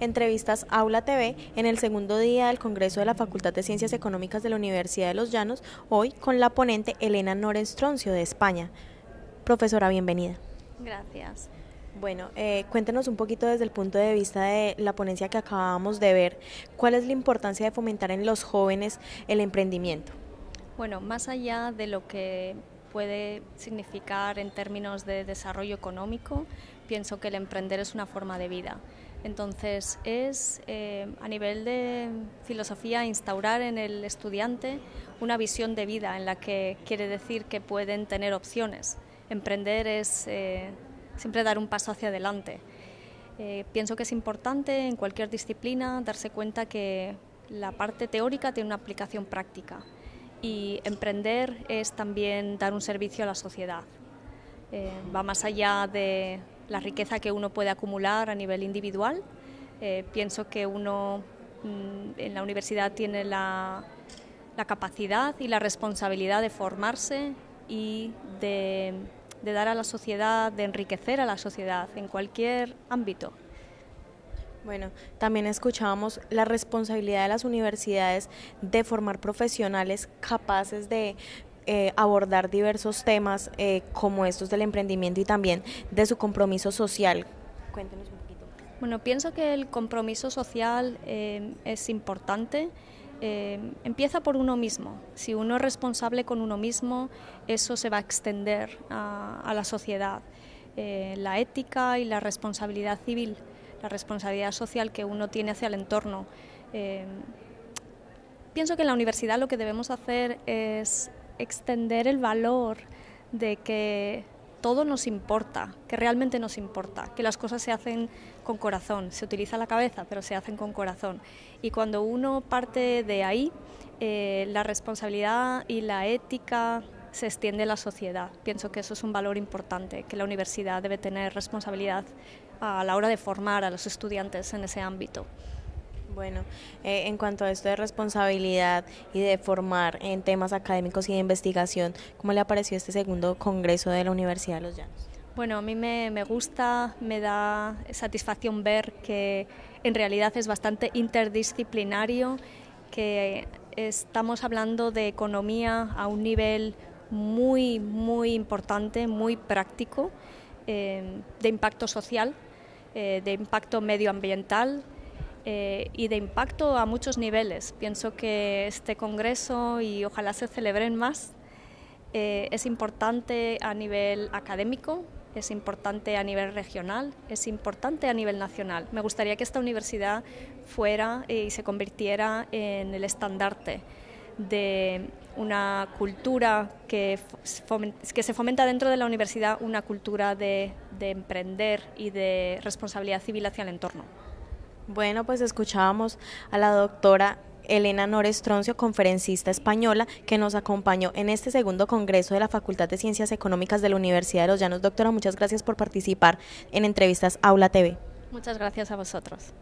Entrevistas Aula TV en el segundo día del Congreso de la Facultad de Ciencias Económicas de la Universidad de Los Llanos, hoy con la ponente Elena Troncio, de España. Profesora, bienvenida. Gracias. Bueno, eh, cuéntenos un poquito desde el punto de vista de la ponencia que acabamos de ver, ¿cuál es la importancia de fomentar en los jóvenes el emprendimiento? Bueno, más allá de lo que puede significar en términos de desarrollo económico, pienso que el emprender es una forma de vida. Entonces es eh, a nivel de filosofía instaurar en el estudiante una visión de vida en la que quiere decir que pueden tener opciones. Emprender es eh, siempre dar un paso hacia adelante. Eh, pienso que es importante en cualquier disciplina darse cuenta que la parte teórica tiene una aplicación práctica y emprender es también dar un servicio a la sociedad. Eh, va más allá de la riqueza que uno puede acumular a nivel individual. Eh, pienso que uno mm, en la universidad tiene la, capacidad y la responsabilidad de formarse y de dar a la sociedad, de enriquecer a la sociedad en cualquier ámbito. Bueno, también escuchábamos la responsabilidad de las universidades de formar profesionales capaces de eh, abordar diversos temas eh, como estos del emprendimiento y también de su compromiso social. Cuéntenos un poquito. Bueno, pienso que el compromiso social eh, es importante. empieza por uno mismo. Si uno es responsable con uno mismo, eso se va a extender a la sociedad. la ética y la responsabilidad civil la responsabilidad social que uno tiene hacia el entorno. Eh, pienso que en la universidad lo que debemos hacer es extender el valor de que todo nos importa, que realmente nos importa, que las cosas se hacen con corazón, se utiliza la cabeza, pero se hacen con corazón. Y cuando uno parte de ahí, eh, la responsabilidad y la ética se extiende a la sociedad. Pienso que eso es un valor importante, que la universidad debe tener responsabilidad a la hora de formar a los estudiantes en ese ámbito. Bueno, eh, en cuanto a esto de responsabilidad y de formar en temas académicos y de investigación, ¿cómo le apareció este segundo congreso de la Universidad de Los Llanos? Bueno, a mí me, me, gusta, me da satisfacción ver que en realidad es bastante interdisciplinario, que estamos hablando de economía a un nivel muy, muy importante, muy práctico eh, de impacto social, eh, de impacto medioambiental eh, y de impacto a muchos niveles. Pienso que este Congreso, y ojalá se celebren más, es importante a nivel académico, es importante a nivel regional, es importante a nivel nacional. Me gustaría que esta universidad fuera y se convirtiera en el estandarte de una cultura que, que, se fomenta dentro de la universidad, una cultura de, de emprender y de responsabilidad civil hacia el entorno. Bueno, pues escuchábamos a la doctora Elena Nores Troncio, conferencista española, que nos acompañó en este segundo congreso de la Facultad de Ciencias Económicas de la Universidad de Los Llanos. Doctora, muchas gracias por participar en entrevistas Aula TV. Muchas gracias a vosotros.